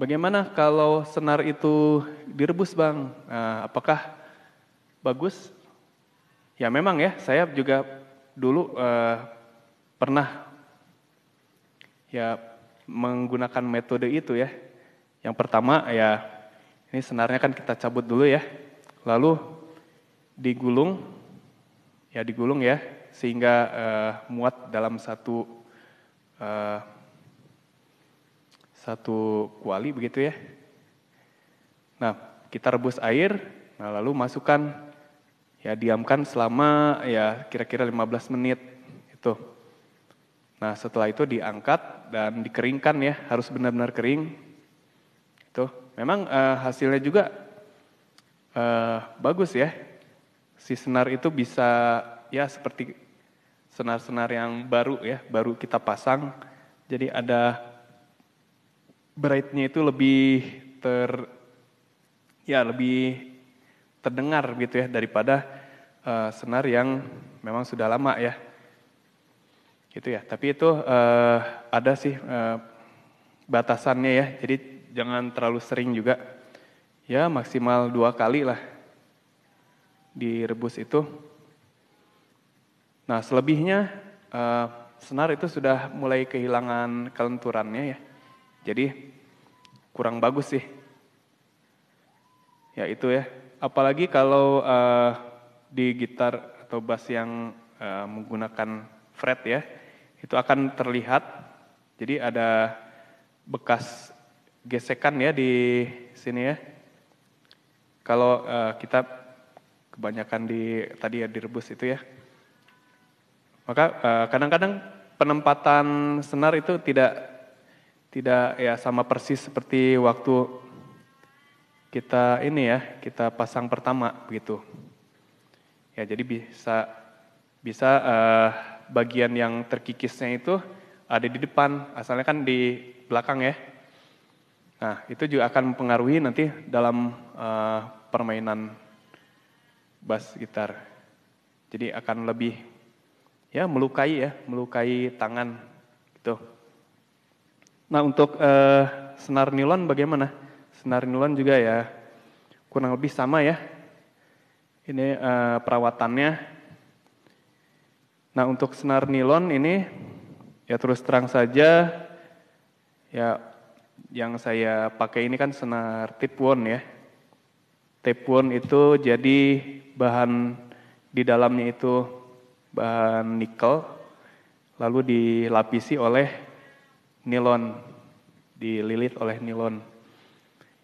Bagaimana kalau senar itu direbus, Bang? Nah, apakah bagus? Ya memang ya, saya juga dulu eh, pernah ya menggunakan metode itu ya. Yang pertama ya ini senarnya kan kita cabut dulu ya. Lalu digulung, ya digulung ya, sehingga uh, muat dalam satu uh, satu kuali begitu ya. Nah, kita rebus air, nah lalu masukkan ya diamkan selama ya kira-kira 15 menit itu. Nah, setelah itu diangkat dan dikeringkan ya, harus benar-benar kering. Itu memang uh, hasilnya juga uh, bagus ya si senar itu bisa ya seperti senar-senar yang baru ya, baru kita pasang. Jadi ada brightnya itu lebih ter ya lebih terdengar gitu ya daripada uh, senar yang memang sudah lama ya. Gitu ya. Tapi itu uh, ada sih uh, batasannya ya. Jadi jangan terlalu sering juga. Ya maksimal dua kali lah direbus itu. Nah selebihnya eh, senar itu sudah mulai kehilangan kelenturannya ya. Jadi kurang bagus sih. Ya itu ya. Apalagi kalau eh, di gitar atau bass yang eh, menggunakan fret ya, itu akan terlihat. Jadi ada bekas gesekan ya di sini ya. Kalau kita kebanyakan di tadi ya direbus itu ya. Maka eh, kadang-kadang penempatan senar itu tidak tidak ya sama persis seperti waktu kita ini ya, kita pasang pertama begitu. Ya, jadi bisa bisa uh, bagian yang terkikisnya itu ada di depan, asalnya kan di belakang ya. Nah, itu juga akan mempengaruhi nanti dalam uh, permainan bass gitar. Jadi akan lebih ya melukai ya, melukai tangan gitu. Nah, untuk eh, senar nilon bagaimana? Senar nilon juga ya kurang lebih sama ya. Ini eh, perawatannya. Nah, untuk senar nilon ini ya terus terang saja ya yang saya pakai ini kan senar tip one ya Tepun itu jadi bahan di dalamnya itu bahan nikel, lalu dilapisi oleh nilon, dililit oleh nilon.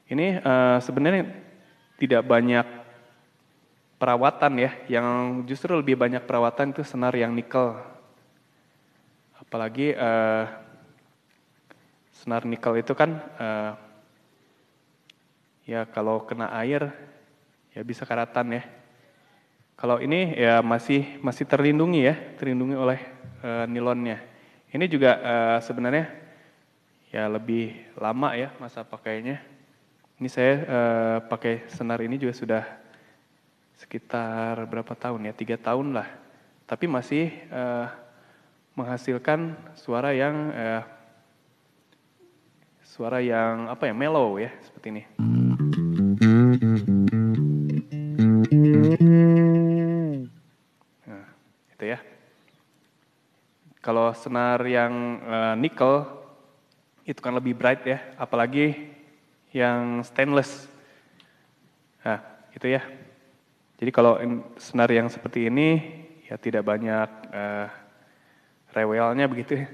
Ini uh, sebenarnya tidak banyak perawatan ya, yang justru lebih banyak perawatan itu senar yang nikel. Apalagi uh, senar nikel itu kan uh, ya kalau kena air ya bisa karatan ya. Kalau ini ya masih masih terlindungi ya, terlindungi oleh e, nilonnya. Ini juga e, sebenarnya ya lebih lama ya masa pakainya. Ini saya e, pakai senar ini juga sudah sekitar berapa tahun ya, tiga tahun lah. Tapi masih e, menghasilkan suara yang e, suara yang apa ya mellow ya seperti ini. gitu ya. Kalau senar yang uh, nikel itu kan lebih bright ya, apalagi yang stainless. Nah, gitu ya. Jadi kalau senar yang seperti ini ya tidak banyak uh, rewelnya begitu ya.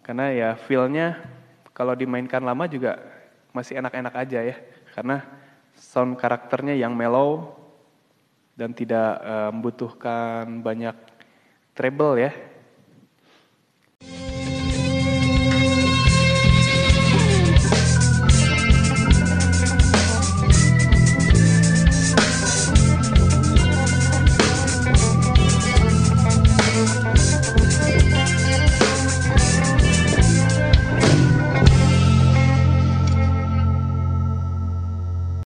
Karena ya feel-nya kalau dimainkan lama juga masih enak-enak aja ya. Karena sound karakternya yang mellow, dan tidak eh, membutuhkan banyak treble ya